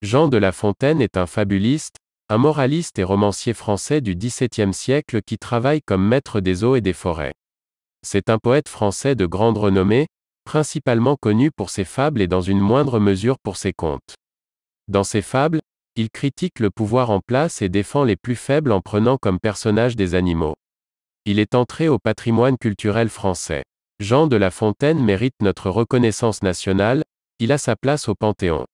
Jean de La Fontaine est un fabuliste, un moraliste et romancier français du XVIIe siècle qui travaille comme maître des eaux et des forêts. C'est un poète français de grande renommée, principalement connu pour ses fables et dans une moindre mesure pour ses contes. Dans ses fables, il critique le pouvoir en place et défend les plus faibles en prenant comme personnage des animaux. Il est entré au patrimoine culturel français. Jean de La Fontaine mérite notre reconnaissance nationale, il a sa place au Panthéon.